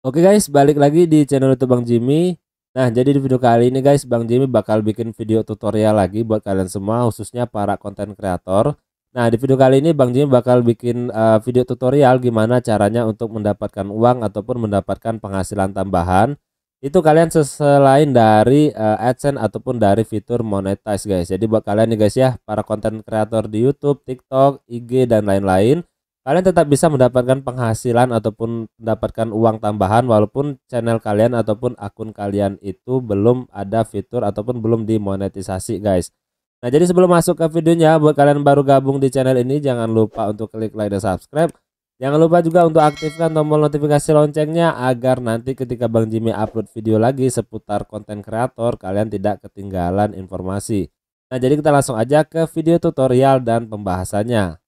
Oke guys, balik lagi di channel YouTube Bang Jimmy. Nah, jadi di video kali ini guys, Bang Jimmy bakal bikin video tutorial lagi buat kalian semua, khususnya para konten kreator. Nah, di video kali ini Bang Jimmy bakal bikin uh, video tutorial gimana caranya untuk mendapatkan uang ataupun mendapatkan penghasilan tambahan. Itu kalian selain dari uh, AdSense ataupun dari fitur monetize guys. Jadi buat kalian nih guys ya, para konten kreator di YouTube, TikTok, IG dan lain-lain Kalian tetap bisa mendapatkan penghasilan ataupun mendapatkan uang tambahan walaupun channel kalian ataupun akun kalian itu belum ada fitur ataupun belum dimonetisasi guys. Nah jadi sebelum masuk ke videonya buat kalian baru gabung di channel ini jangan lupa untuk klik like dan subscribe. Jangan lupa juga untuk aktifkan tombol notifikasi loncengnya agar nanti ketika Bang Jimmy upload video lagi seputar konten kreator kalian tidak ketinggalan informasi. Nah jadi kita langsung aja ke video tutorial dan pembahasannya.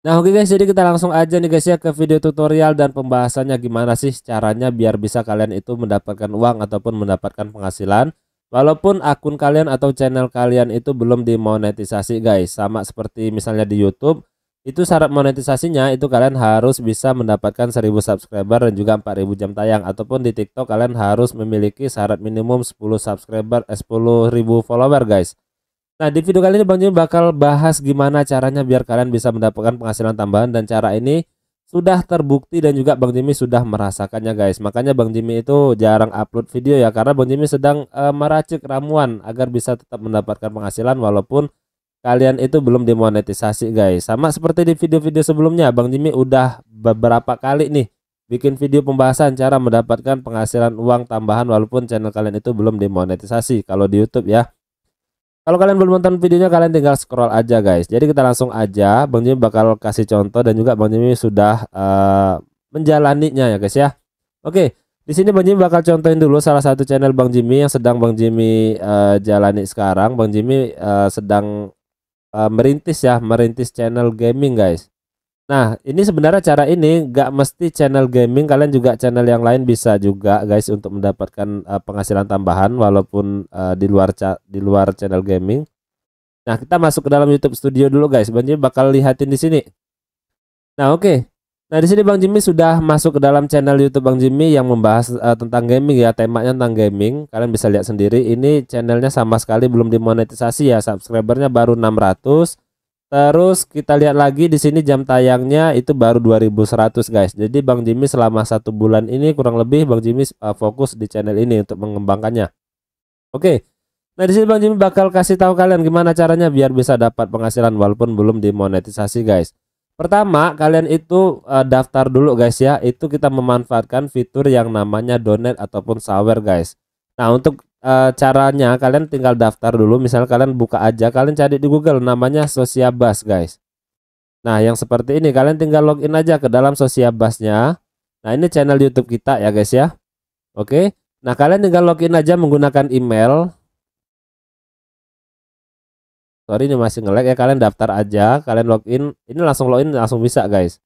Nah oke okay guys jadi kita langsung aja nih guys ya ke video tutorial dan pembahasannya gimana sih caranya biar bisa kalian itu mendapatkan uang ataupun mendapatkan penghasilan Walaupun akun kalian atau channel kalian itu belum dimonetisasi guys sama seperti misalnya di YouTube itu syarat monetisasinya itu kalian harus bisa mendapatkan 1000 subscriber dan juga 4000 jam tayang ataupun di TikTok kalian harus memiliki syarat minimum 10 subscriber eh, 10.000 follower guys Nah, di video kali ini Bang Jimmy bakal bahas gimana caranya biar kalian bisa mendapatkan penghasilan tambahan dan cara ini sudah terbukti dan juga Bang Jimmy sudah merasakannya guys. Makanya Bang Jimmy itu jarang upload video ya karena Bang Jimmy sedang e, meracik ramuan agar bisa tetap mendapatkan penghasilan walaupun kalian itu belum dimonetisasi guys. Sama seperti di video-video sebelumnya Bang Jimmy udah beberapa kali nih bikin video pembahasan cara mendapatkan penghasilan uang tambahan walaupun channel kalian itu belum dimonetisasi kalau di YouTube ya. Kalau kalian belum nonton videonya kalian tinggal scroll aja guys. Jadi kita langsung aja Bang Jimmy bakal kasih contoh dan juga Bang Jimmy sudah uh, menjalaninya ya guys ya. Oke, di sini Bang Jimmy bakal contohin dulu salah satu channel Bang Jimmy yang sedang Bang Jimmy uh, jalani sekarang. Bang Jimmy uh, sedang uh, merintis ya, merintis channel gaming guys. Nah, ini sebenarnya cara ini nggak mesti channel gaming, kalian juga channel yang lain bisa juga guys untuk mendapatkan uh, penghasilan tambahan walaupun uh, di luar di luar channel gaming. Nah, kita masuk ke dalam YouTube Studio dulu guys. Bang Jimmy bakal lihatin di sini. Nah, oke. Okay. Nah, di sini Bang Jimmy sudah masuk ke dalam channel YouTube Bang Jimmy yang membahas uh, tentang gaming ya, temanya tentang gaming. Kalian bisa lihat sendiri ini channelnya sama sekali belum dimonetisasi ya, subscribernya baru 600 Terus kita lihat lagi di sini jam tayangnya itu baru 2100 guys. Jadi Bang Jimmy selama satu bulan ini kurang lebih Bang Jimmy uh, fokus di channel ini untuk mengembangkannya. Oke. Nah di sini Bang Jimmy bakal kasih tahu kalian gimana caranya biar bisa dapat penghasilan walaupun belum dimonetisasi guys. Pertama kalian itu uh, daftar dulu guys ya. Itu kita memanfaatkan fitur yang namanya donate ataupun sawer guys. Nah untuk uh, caranya kalian tinggal daftar dulu misal kalian buka aja kalian cari di Google namanya Sosiabas guys nah yang seperti ini kalian tinggal login aja ke dalam Sosiabasnya nah ini channel YouTube kita ya guys ya oke nah kalian tinggal login aja menggunakan email sorry ini masih ngelag ya kalian daftar aja kalian login ini langsung login langsung bisa guys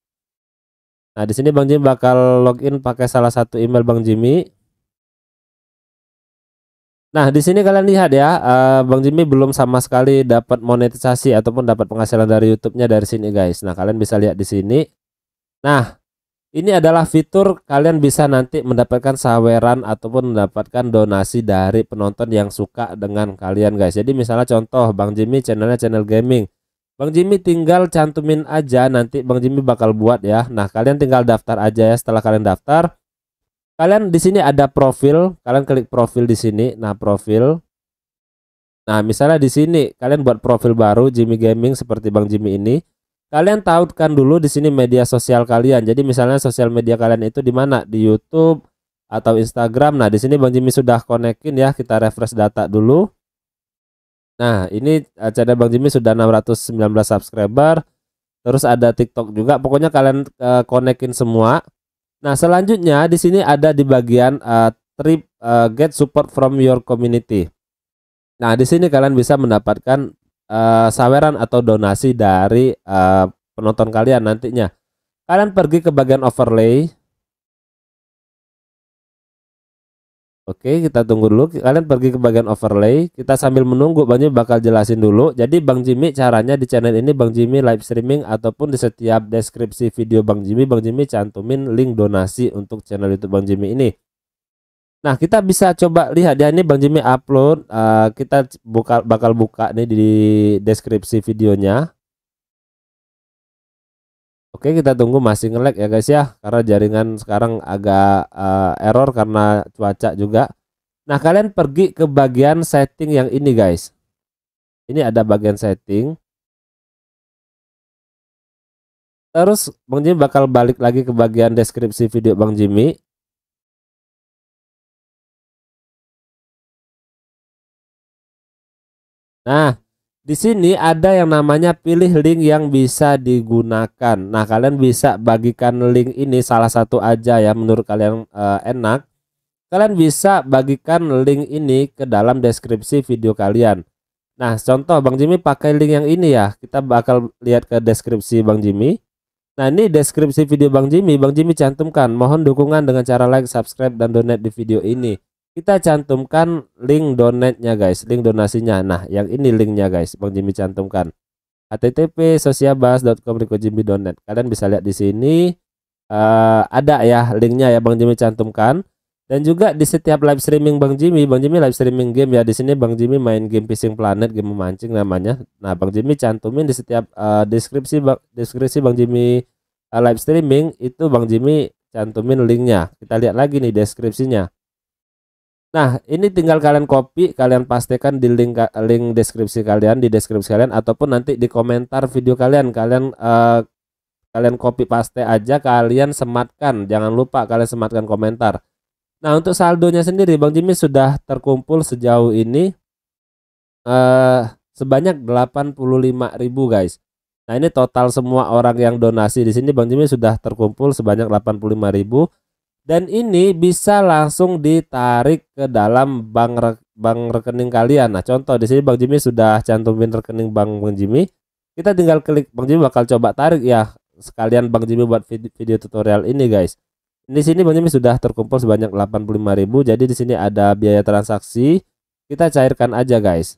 nah di sini Bang Jim bakal login pakai salah satu email Bang Jimmy Nah, di sini kalian lihat ya, uh, Bang Jimmy belum sama sekali dapat monetisasi ataupun dapat penghasilan dari YouTube-nya dari sini, guys. Nah, kalian bisa lihat di sini. Nah, ini adalah fitur kalian bisa nanti mendapatkan saweran ataupun mendapatkan donasi dari penonton yang suka dengan kalian, guys. Jadi misalnya contoh Bang Jimmy channelnya channel gaming. Bang Jimmy tinggal cantumin aja nanti Bang Jimmy bakal buat ya. Nah, kalian tinggal daftar aja ya setelah kalian daftar Kalian di sini ada profil, kalian klik profil di sini. Nah, profil. Nah, misalnya di sini kalian buat profil baru Jimmy Gaming seperti Bang Jimmy ini. Kalian tautkan dulu di sini media sosial kalian. Jadi misalnya sosial media kalian itu di mana? Di YouTube atau Instagram. Nah, di sini Bang Jimmy sudah konekin ya. Kita refresh data dulu. Nah, ini channel Bang Jimmy sudah 619 subscriber. Terus ada TikTok juga. Pokoknya kalian uh, konekin semua. Nah, selanjutnya di sini ada di bagian uh, trip uh, get support from your community. Nah, di sini kalian bisa mendapatkan uh, saweran atau donasi dari uh, penonton kalian nantinya. Kalian pergi ke bagian overlay, Oke, kita tunggu dulu. Kalian pergi ke bagian overlay. Kita sambil menunggu Bang Jimmy bakal jelasin dulu. Jadi Bang Jimmy caranya di channel ini Bang Jimmy live streaming ataupun di setiap deskripsi video Bang Jimmy, Bang Jimmy cantumin link donasi untuk channel YouTube Bang Jimmy ini. Nah, kita bisa coba lihat ya ini Bang Jimmy upload. Uh, kita buka, bakal buka nih di deskripsi videonya. Oke, kita tunggu masih ngelek ya guys ya, karena jaringan sekarang agak uh, error karena cuaca juga. Nah, kalian pergi ke bagian setting yang ini guys. Ini ada bagian setting. Terus Bang Jimmy bakal balik lagi ke bagian deskripsi video Bang Jimmy. Nah, di sini ada yang namanya pilih link yang bisa digunakan. Nah, kalian bisa bagikan link ini salah satu aja ya menurut kalian e, enak. Kalian bisa bagikan link ini ke dalam deskripsi video kalian. Nah, contoh Bang Jimmy pakai link yang ini ya. Kita bakal lihat ke deskripsi Bang Jimmy. Nah, ini deskripsi video Bang Jimmy. Bang Jimmy cantumkan, mohon dukungan dengan cara like, subscribe, dan donate di video ini kita cantumkan link donatnya, guys, link donasinya. Nah, yang ini linknya guys, Bang Jimmy cantumkan. http sosiabas.com Jimmy donate. Kalian bisa lihat di sini uh, ada ya linknya ya Bang Jimmy cantumkan. Dan juga di setiap live streaming Bang Jimmy, Bang Jimmy live streaming game ya. Di sini Bang Jimmy main game Fishing Planet, game memancing namanya. Nah, Bang Jimmy cantumin di setiap uh, deskripsi bang, deskripsi Bang Jimmy uh, live streaming itu Bang Jimmy cantumin linknya. Kita lihat lagi nih deskripsinya Nah, ini tinggal kalian copy, kalian pastikan di link link deskripsi kalian di deskripsi kalian ataupun nanti di komentar video kalian kalian uh, kalian copy paste aja, kalian sematkan. Jangan lupa kalian sematkan komentar. Nah, untuk saldonya sendiri Bang Jimmy sudah terkumpul sejauh ini uh, sebanyak 85.000 guys. Nah, ini total semua orang yang donasi di sini Bang Jimmy sudah terkumpul sebanyak 85.000 dan ini bisa langsung ditarik ke dalam bank re bank rekening kalian. Nah, contoh di sini Bang Jimmy sudah cantumin rekening Bang Bang Jimmy. Kita tinggal klik Bang Jimmy bakal coba tarik ya sekalian Bang Jimmy buat video, tutorial ini, guys. Di sini Bang Jimmy sudah terkumpul sebanyak 85.000. Jadi di sini ada biaya transaksi. Kita cairkan aja, guys.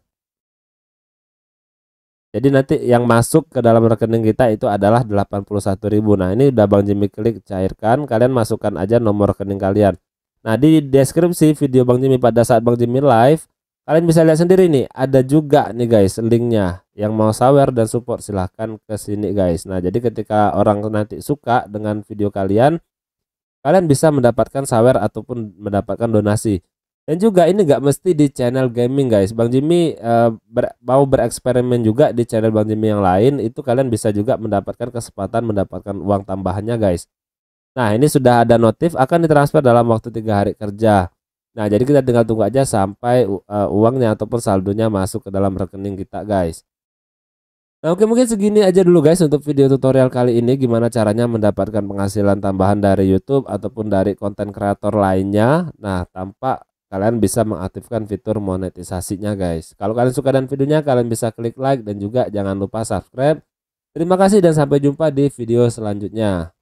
Jadi nanti yang masuk ke dalam rekening kita itu adalah 81.000. Nah, ini udah Bang Jimmy klik cairkan, kalian masukkan aja nomor rekening kalian. Nah, di deskripsi video Bang Jimmy pada saat Bang Jimmy live, kalian bisa lihat sendiri nih, ada juga nih guys linknya. Yang mau sawer dan support silahkan ke sini guys. Nah, jadi ketika orang nanti suka dengan video kalian, kalian bisa mendapatkan sawer ataupun mendapatkan donasi. Dan juga ini nggak mesti di channel gaming guys. Bang Jimmy uh, ber, mau bereksperimen juga di channel Bang Jimmy yang lain. Itu kalian bisa juga mendapatkan kesempatan mendapatkan uang tambahannya guys. Nah ini sudah ada notif akan ditransfer dalam waktu tiga hari kerja. Nah jadi kita tinggal tunggu aja sampai uh, uangnya ataupun saldonya masuk ke dalam rekening kita guys. Nah, oke mungkin segini aja dulu guys untuk video tutorial kali ini gimana caranya mendapatkan penghasilan tambahan dari YouTube ataupun dari konten kreator lainnya. Nah, tampak kalian bisa mengaktifkan fitur monetisasinya guys. Kalau kalian suka dengan videonya kalian bisa klik like dan juga jangan lupa subscribe. Terima kasih dan sampai jumpa di video selanjutnya.